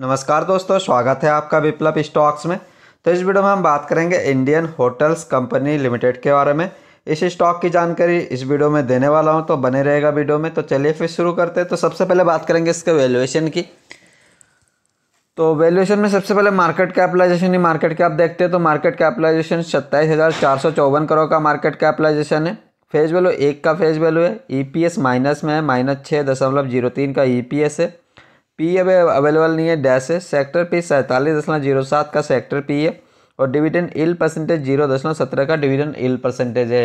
नमस्कार दोस्तों स्वागत है आपका विप्लव स्टॉक्स में तो इस वीडियो में हम बात करेंगे इंडियन होटल्स कंपनी लिमिटेड के बारे में इस स्टॉक की जानकारी इस वीडियो में देने वाला हूं तो बने रहेगा वीडियो में तो चलिए फिर शुरू करते हैं तो सबसे पहले बात करेंगे इसके वैल्यूएशन की तो वैल्यूएशन में सबसे पहले मार्केट कैपिटलाइजेशन ही मार्केट कैप देखते हैं तो मार्केट कैपिटलाइजेशन सत्ताईस हज़ार चार सौ चौवन करोड़ का मार्केट कैपिटलाइजेशन है फेज वैल्यू एक का फेज वैल्यू है ईपीएस e माइनस में है माइनस छः दशमलव जीरो तीन का ईपीएस e है पी अब अवेलेबल नहीं है डैश है सेक्टर पी सैंतालीस दशमलव जीरो सात का सेक्टर पी है और डिविडेंड इल परसेंटेज जीरो दशमलव सत्रह का डिविडेंड इल परसेंटेज है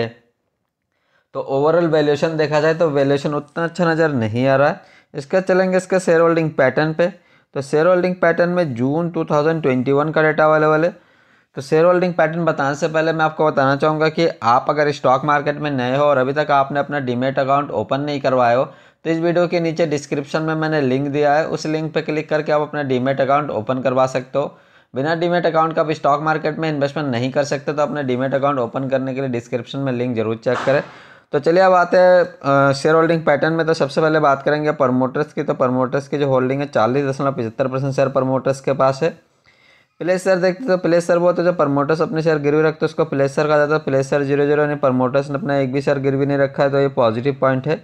तो ओवरऑल वैल्यूएशन देखा जाए तो वैल्यूएशन उतना अच्छा नज़र नहीं आ रहा है इसका चलेंगे इसके शेयर होल्डिंग पैटर्न पे तो शेयर होल्डिंग पैटर्न में जून 2021 का डेटा अवेलेबल है तो शेयर होल्डिंग पैटर्न बताने से पहले मैं आपको बताना चाहूँगा कि आप अगर स्टॉक मार्केट में नए हो और अभी तक आपने अपना डीमेट अकाउंट ओपन नहीं करवाया हो तो इस वीडियो के नीचे डिस्क्रिप्शन में मैंने लिंक दिया है उस लिंक पर क्लिक करके आप अपना डीमेट अकाउंट ओपन करवा सकते हो बिना डीमेट अकाउंट का आप स्टॉक मार्केट में इन्वेस्टमेंट नहीं कर सकते तो अपने डीमेट अकाउंट ओपन करने के लिए डिस्क्रिप्शन में लिंक जरूर चेक करें तो चलिए अब आते हैं शेयर होल्डिंग पैटर्न में तो सबसे पहले बात करेंगे प्रमोटर्स की तो प्रमोटर्स की जो होल्डिंग है चालीस दशमलव पचहत्तर परसेंट शेयर प्रमोटर्स के पास है प्लेस शेयर देखते तो प्लेस शेयर वो तो जो प्रमोटर्स अपने शेयर गिरवी रखते उसको प्लेस शेयर कहा जाता है प्लेस शेयर जीरो जीरो यानी प्रमोटर्स ने अपना एक भी शेयर गिरवी नहीं रखा है तो ये पॉजिटिव पॉइंट है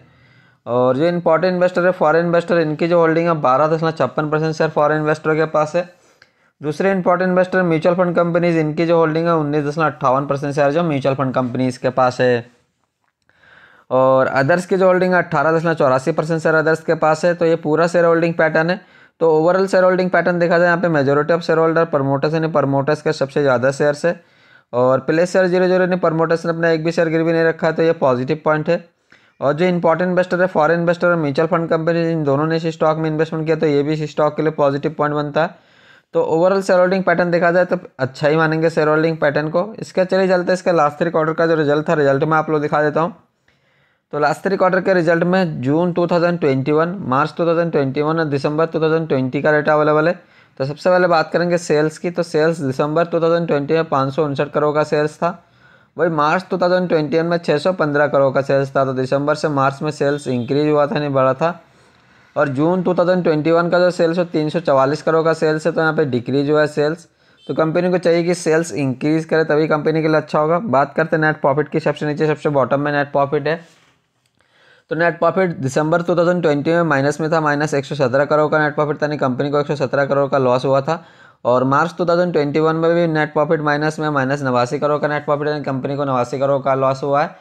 और जो इंपॉर्टेंट इन्वेस्टर है फॉरेन इन्वेस्टर इनकी जो होल्डिंग है बारह दशमलव छप्पन परसेंट शेयर फॉरेन इन्वेस्टर के पास है दूसरे important investor mutual fund companies इनकी जो होल्डिंग है उन्नीस दशमलव अट्ठावन परसेंट शेयर जो म्यूचुअल फंड कंपनीज के पास है और अदर्स की जो होल्डिंग है अट्ठारह दशमलव चौरासी परसेंट शेयर अदर्स के पास है तो ये पूरा शेयर होल्डिंग पैटर्न है तो ओवरऑल शेयर होल्डिंग पैटर्न देखा जाए यहाँ पे majority of share holder promoters यानी प्रमोटर्स के सबसे ज़्यादा शेयर है और प्लेस शेयर जीरो जीरो यानी प्रमोटर्स ने अपना एक भी शेयर गिरवी नहीं रखा तो ये पॉजिटिव पॉइंट है और जो इंपॉर्टेंट इन्वेस्टर है फॉरेन इन्वेस्टर और म्यूचुअल फंड कंपनी इन दोनों ने इस स्टॉक में इन्वेस्टमेंट किया तो ये भी इस स्टॉक के लिए पॉजिटिव पॉइंट बनता है तो ओवरऑल शेयर होल्डिंग पैटर्न देखा जाए तो अच्छा ही मानेंगे शेयर होल्डिंग पैटर्न को इसके चले चलते इसका लास्ट थ्री क्वार्टर का जो रिजल्ट था रिजल्ट में आप लोग दिखा देता हूँ तो लास्ट थ्री क्वार्टर के रिजल्ट में जून वन मार्च 2021 और दिसंबर ट्वेंटी का डेटा अवेलेबल है तो सबसे पहले बात करेंगे सेल्स की तो sales December two thousand twenty में पाँच करोड़ का सेल्स था वही मार्च 2021 में 615 करोड़ का सेल्स था तो दिसंबर से मार्च में सेल्स इंक्रीज हुआ था नहीं बढ़ा था और जून 2021 का जो सेल्स है तीन करोड़ का सेल्स है तो यहाँ पे डिक्रीज हुआ है सेल्स तो कंपनी को चाहिए कि सेल्स इंक्रीज़ करे तभी कंपनी के लिए अच्छा होगा बात करते हैं नेट प्रॉफिट की सबसे नीचे सबसे बॉटम में नेट प्रॉफिट है तो नेट प्रॉफिट दिसंबर 2020 में माइनस में था माइनस 117 करोड़ का नेट प्रॉफिट था नहीं कंपनी को एक करोड़ का लॉस हुआ था और मार्च 2021 में भी नेट प्रॉफिट माइनस में माइनस नवासी करोड़ का नेट प्रॉफिट कंपनी को नवासी करोड़ का लॉस हुआ है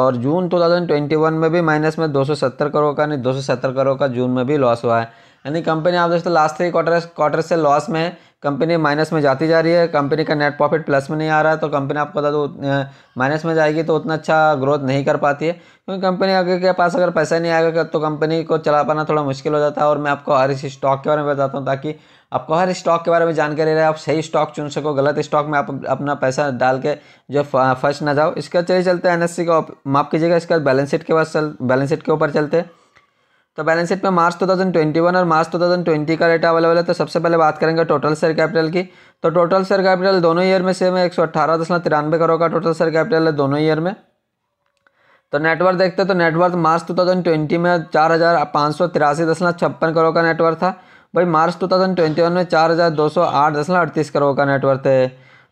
और जून 2021 में भी माइनस में 270 करोड़ का नहीं 270 करोड़ का जून में भी लॉस हुआ है यानी कंपनी आप दोस्तों लास्ट थ्री क्वार्टर क्वार्टर से लॉस में कंपनी माइनस में जाती जा रही है कंपनी का नेट प्रॉफिट प्लस में नहीं आ रहा है तो कंपनी आपको बता दो माइनस में जाएगी तो उतना अच्छा ग्रोथ नहीं कर पाती है क्योंकि कंपनी अगर के पास अगर पैसा नहीं आएगा तो कंपनी को चला पाना थोड़ा मुश्किल हो जाता है और मैं आपको हर इस स्टॉक के बारे में बताता हूँ ताकि आपको हर स्टॉक के बारे में जानकारी रहे आप सही स्टॉक चुन सको गलत स्टॉक में आप अपना पैसा डाल के जो फर्स्ट ना जाओ इसका चलिए चलते हैं एन को माफ़ कीजिएगा इसका बैलेंस शीट के पास बैलेंस शीट के ऊपर चलते हैं तो बैलेंस शीट में मार्च 2021 और मार्च 2020 का डेटा अवेलेबल है तो सबसे पहले बात करेंगे टोटल शेयर कैपिटल की तो टोटल शेयर कैपिटल दोनों ईयर में सेम है एक सौ दशमलव तिरानवे करोड़ का टोटल शेयर कैपिटल है दोनों ईयर में तो नेटवर्क देखते हैं तो नेटवर्क मार्च 2020 में चार हज़ार सौ तिरासी दशमलव छप्पन करोड़ का नेटवर्क था भाई मार्च 2021 में चार हज़ार दो सौ आठ दशमलव अड़तीस करोड़ का नेटवर्क है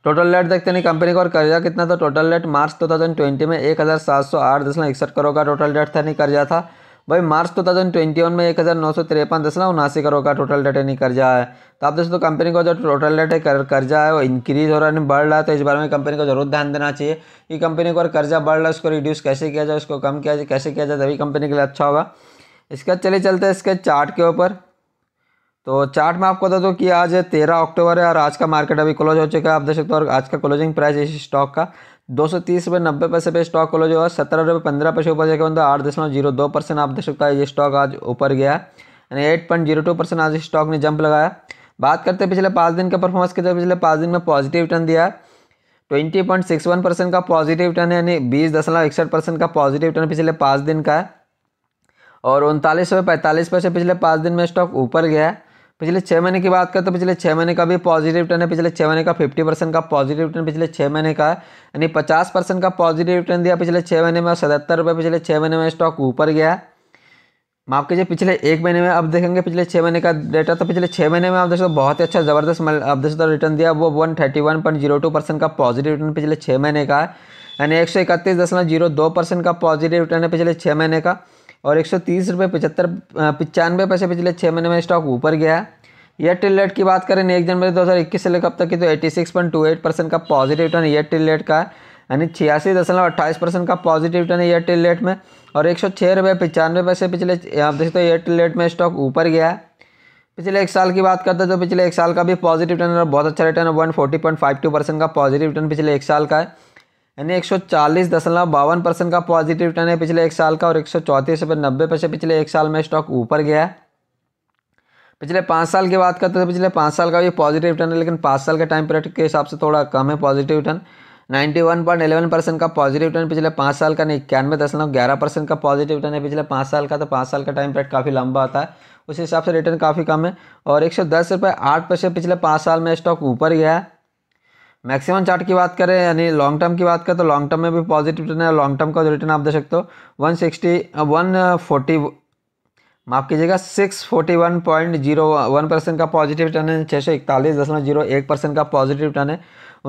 टोटल लेट देखते नहीं कंपनी का और कर्जा कितना था टोटल लेट मार्च 2020 में एक हज़ार सात सौ आठ दशमलव इकसठ करोड़ का टोटल डेट था नहीं कर्जा था भाई March two thousand twenty one में एक हज़ार नौ सौ तिरपन दशमलव उनासी करोड़ का टोटल रिटर्निंग कर्जा है तो आप दोस्तों कंपनी का जो टोटल डेटे है कर, कर्जा है वो इंक्रीज हो रहा है बढ़ रहा है तो इस बारे में कंपनी को जरूर ध्यान देना चाहिए कि कंपनी को अगर कर्जा बढ़ रहा है उसको रिड्यूस कैसे किया जाए उसको कम किया जाए कैसे किया जाए तभी कंपनी के लिए अच्छा होगा इसके बाद चले चलते हैं इसके चार्ट के ऊपर तो चार्ट में आपको बता दूँ कि आज तेरह अक्टूबर है और आज का मार्केट अभी क्लोज हो चुका है आप देख सकते हो और आज का क्लोजिंग प्राइस इस स्टॉक का दो सौ तीस रुपये नब्बे पैसे पे स्टॉक क्लोज हुआ सत्रह रुपये पंद्रह पैसे ऊपर जाकर बंद आठ दशमलव जीरो दो परसेंट आप देख सकते हैं ये स्टॉक आज ऊपर गया यानी eight point zero two percent आज स्टॉक ने जंप लगाया बात करते हैं पिछले पाँच दिन के परफॉर्मेंस के जब पिछले पाँच दिन में पॉजिटिव रिटर्न दिया twenty point six one percent का पॉजिटिव रिटर्न है यानी बीस दशमलव इकसठ परसेंट का पॉजिटिव रिटर्न पिछले पाँच दिन का है और उनतालीस रुपये पैंतालीस पैसे पिछले पाँच दिन में स्टॉक ऊपर गया है पिछले छः महीने की बात करें तो पिछले छः महीने का भी पॉजिटिव रिटर्न है पिछले छः महीने का फिफ्टी परसेंट का पॉजिटिव रिटर्न पिछले छः महीने का है यानी पचास परसेंट का पॉजिटिव रिटर्न दिया पिछले छः महीने में और सतहत्तर रुपये पिछले छः महीने में स्टॉक ऊपर गया है माफ कीजिए पिछले एक महीने में अब देखेंगे पिछले छः महीने का डेटा तो पिछले छः महीने में आप देखते बहुत ही अच्छा ज़बरदस्त आप देख रिटर्न दिया वो one thirty one point zero two percent का पॉजिटिव रिटर्न पिछले छः महीने का है यानी एक सौ इकतीस दशमलव जीरो दो परसेंट का पॉजिटिव रिटर्न है पिछले छः महीने का और एक सौ तीस रुपये पचहत्तर पचानवे पैसे पिछले छः महीने में स्टॉक ऊपर गया एयरटेल रेट की बात करें एक जनवरी दो हज़ार इक्कीस से लेकर अब तक की तो six point two eight percent का पॉजिटिव रिटर्न एयरटेल रेट का यानी छियासी दशमलव अट्ठाईस परसेंट का पॉजिटिव रिटर्न एयरटेल रेट में और एक सौ छः रुपये पचानवे पैसे पिछले आप देखते हो एयरटेल रेट में स्टॉक ऊपर गया है पिछले एक साल की बात करते हैं तो पिछले एक साल का भी पॉजिटिव रिटर्न और बहुत अच्छा रिटर्न है one forty point five two percent का पॉजिटिव रिटर्न पिछले एक साल का है यानी एक सौ चालीस दशमलव बावन परसेंट का पॉजिटिव रिटर्न है पिछले एक साल का और एक सौ चौंतीस रुपये नब्बे पैसे पिछले एक साल में स्टॉक ऊपर गया है पिछले पाँच साल की बात करते तो पिछले पाँच साल का भी पॉजिटिव रिटर्न है लेकिन पाँच साल के टाइम पीरियड के हिसाब से थोड़ा कम है positive return ninety one point eleven percent का पॉजिटिव रिटर्न पिछले पाँच साल का नहीं इक्यानवे दशमलव ग्यारह परसेंट का पॉजिटिव रिटर्न है पिछले पाँच साल का तो पाँच साल का टाइम पीरियड काफ़ी लंबा आता है उस हिसाब से रिटर्न काफ़ी कम है और एक सौ दस रुपये आठ पैसे पिछले पाँच साल में स्टॉक ऊपर गया है मैक्सिमम चार्ट की बात करें यानी लॉन्ग टर्म की बात करें तो लॉन्ग टर्म में भी पॉजिटिव रिटर्न है लॉन्ग टर्म का रिटर्न आप देख सकते हो वन सिक्सटी वन फोर्टी माफ़ कीजिएगा six forty one point zero one percent का पॉजिटिव रिटर्न है छः सौ इकतालीस दशमलव जीरो एक परसेंट का पॉजिटिव रिटर्न है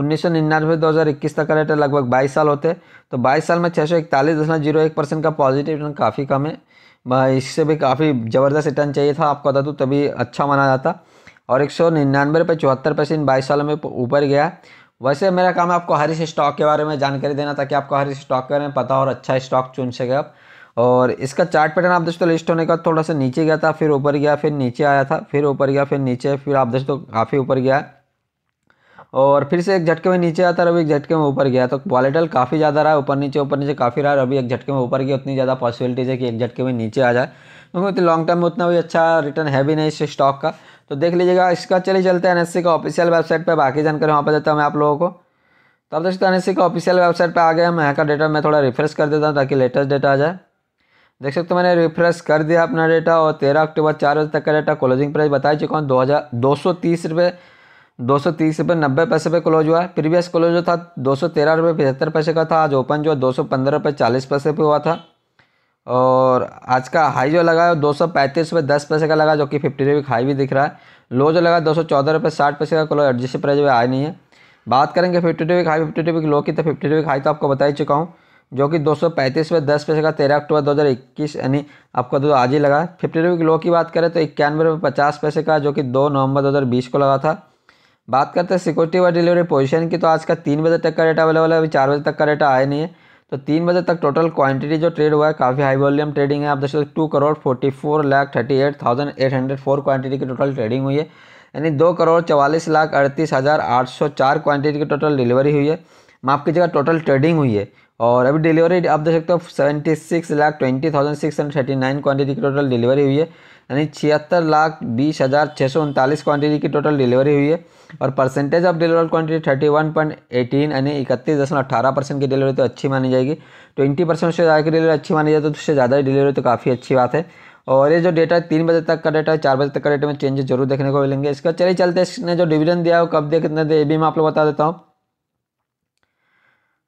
उन्नीस सौ निन्यानवे दो हज़ार इक्कीस तक का रेट है लगभग बाईस साल होते तो बाईस साल में छः सौ इकतालीस दशमलव जीरो एक परसेंट का पॉजिटिव रिटर्न काफ़ी कम है इससे भी काफ़ी ज़बरदस्त रिटर्न चाहिए था आपको बता दूँ तभी अच्छा माना जाता और एक सौ निन्यानवे रुपये चौहत्तर पैसे इन बाईस सालों में ऊपर गया वैसे मेरा काम है आपको हरीश स्टॉक के बारे में जानकारी देना ताकि आपको हरीश स्टॉक के बारे में पता और अच्छा स्टॉक चुन सके आप और इसका चार्ट पैटर्न आप दोस्तों लिस्ट होने का थोड़ा सा नीचे गया था फिर ऊपर गया फिर नीचे आया था फिर ऊपर गया फिर नीचे फिर आप दोस्तों काफ़ी ऊपर गया और फिर से एक झटके में नीचे आता रहा अभी एक झटके में ऊपर गया तो वॉलेटल काफ़ी ज़्यादा रहा ऊपर नीचे ऊपर नीचे काफ़ी रहा अभी एक झटके में ऊपर गया उतनी ज़्यादा पॉसिबिलिटीज है कि एक झटके में नीचे आ जाए क्योंकि लॉन्ग टर्म में उतना भी अच्छा रिटर्न है भी नहीं इस स्टॉक का तो देख लीजिएगा इसका चलिए चलते हैं एन का ऑफिशियल वेबसाइट पर बाकी जानकारी वहाँ पर देता हूँ मैं आप लोगों को तो आप देख सकते हैं एन का ऑफिशियल वेबसाइट पर आ गया मैं यहाँ का डेटा मैं थोड़ा रिफ्रेश कर देता हूँ ताकि लेटेस्ट डेटा आ जाए देख सकते हो मैंने रिफ्रेश कर दिया अपना डेटा और तेरह अक्टूबर चार बजे तक का डेटा क्लोजिंग प्राइस बता चुका हूँ दो हज़ार दो सौ तीस रुपये दो सौ तीस रुपये नब्बे पैसे पे क्लोज हुआ है प्रीवियस क्लोज जो था दो सौ तेरह रुपये पचहत्तर पैसे का था आज ओपन जो है दो सौ पंद्रह रुपये चालीस पैसे पे हुआ था और आज का हाई जो लगा है दो सौ पैंतीस रुपये दस पैसे का लगा जो कि फिफ्टी रुपये हाई भी दिख रहा है लो जो लगा दो सौ चौदह रुपये साठ पैसे का कोई एडजस्ट प्राइस में आया नहीं है बात करेंगे फिफ्टी रुपये हाई फिफ्टी रुपये लो की तो फिफ्टी रुपये हाई तो आपको बता ही चुका हूँ जो कि दो सौ पैंतीस रुपये दस पैसे का तेरह अक्टूबर दो हज़ार इक्कीस यानी आपका जो आज ही लगा फिफ्टी रुपये लो की बात करें तो इक्यानवे रुपये पचास पैसे का जो कि दो नवंबर दो हज़ार बीस को लगा था बात करते हैं सिक्योरिटी व डिलीवरी पोजीशन की तो आज का तीन बजे तक का डेटा अवेलेबल है अभी चार बजे तक का डेटा आया नहीं है तो तीन बजे तक टोटल क्वांटिटी जो ट्रेड हुआ है काफ़ी हाई वॉल्यूम ट्रेडिंग है आप देख सकते two crore forty four lakh thirty eight thousand eight hundred four quantity की टोटल ट्रेडिंग हुई है यानी दो करोड़ चवालीस लाख अड़तीस हज़ार आठ सौ चार क्वान्टिटी की टोटल डिलीवरी हुई है माफ कीजिएगा टोटल ट्रेडिंग हुई है और अभी डिलीवरी आप देख सकते हो seventy six lakh twenty thousand six hundred thirty nine quantity की टोटल डिलीवरी हुई है यानी छिहत्तर लाख बीस हज़ार छः सौ उनतालीस क्वान्टिटी की टोटल डिलीवरी हुई है और percentage of deliver quantity thirty one point eighteen यानी इकतीस दशमलव अठारह परसेंट की डिलीवरी तो अच्छी मानी जाएगी ट्वेंटी परसेंट से ज़्यादा की डिलीवरी अच्छी मानी जाए तो उससे ज़्यादा डिलीवरी तो काफ़ी अच्छी बात है और ये जो डेटा है तीन बजे तक का डेटा है चार बजे तक का डेटा में चेंजेस जरूर देखने को मिलेंगे इसका चलिए चलते इसने जो डिविडेंड दिया है वो कब दिया कितने दिया ये भी मैं आप लोग बता देता हूँ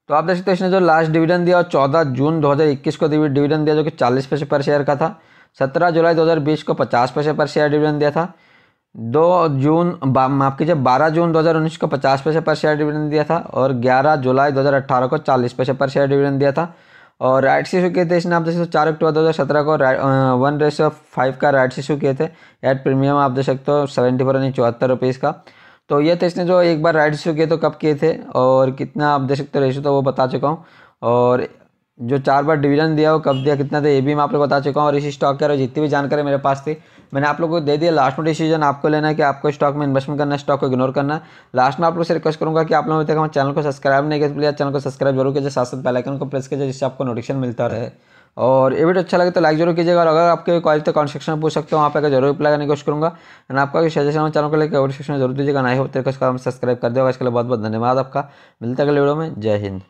तो आप देख सकते हो इसने जो लास्ट डिविडेंड दिया और चौदह जून 2021 को डिविडेंड दिया जो कि चालीस पैसे पर शेयर का था सत्रह जुलाई दो हज़ार बीस को पचास पैसे पर शेयर डिविडेंड दिया था दो जून माफ कीजिए बारह जून दो हज़ार उन्नीस को पचास पैसे पर शेयर डिविडेंड दिया था और ग्यारह जुलाई दो हज़ार अट्ठारह को चालीस पैसे पर शेयर डिविडेंड दिया था और राइट्स इशू किए थे इसने आप देख सकते हो चार अक्टूबर दो हज़ार सत्रह को वन रेस ऑफ फाइव का राइट्स इशू किए थे एट प्रीमियम आप देख सकते हो सेवेंटी फोर यानी चौहत्तर रुपीज़ का तो ये थे इसने जो एक बार राइट्स इशू किए तो कब किए थे और कितना आप देख सकते हो रेशू तो वो बता चुका हूँ और जो चार बार डिवीजन दिया वो कब दिया कितना था ये भी मैं आप लोग बता चुका हूँ और इसी स्टॉक के और जितनी भी जानकारी मेरे पास थी मैंने आप लोगों को दे दिया लास्ट में डिसीजन आपको लेना है कि आपको स्टॉक में इन्वेस्टमेंट करना है स्टॉक को इग्नोर करना लास्ट में आप लोग से रिक्वेस्ट करूँगा कि आप लोगों तक हमारे चैनल को सब्सक्राइब नहीं किया प्लीज़ तो चैनल को सब्सक्राइब जरूर कीजिए साथ साथ बेलाइकन को प्रेस कीजिए जिससे आपको नोटिफिकेशन मिलता रहे और ये वीडियो अच्छा लगे तो लाइक जरूर कीजिएगा और अगर आपके कॉलेज तक कॉन्स्ट्रक्शन में पूछ सकते हो वहाँ पर जरूर रिप्लाई करने की कोशिश करूँगा एंड आपका सजेशन चैनल को लेकर कमेंट सेक्शन जरूर दीजिएगा नहीं होते सब्सक्राइब कर देगा इसके लिए बहुत बहुत धन्यवाद आपका मिलता है अगले वीडियो में जय हिंद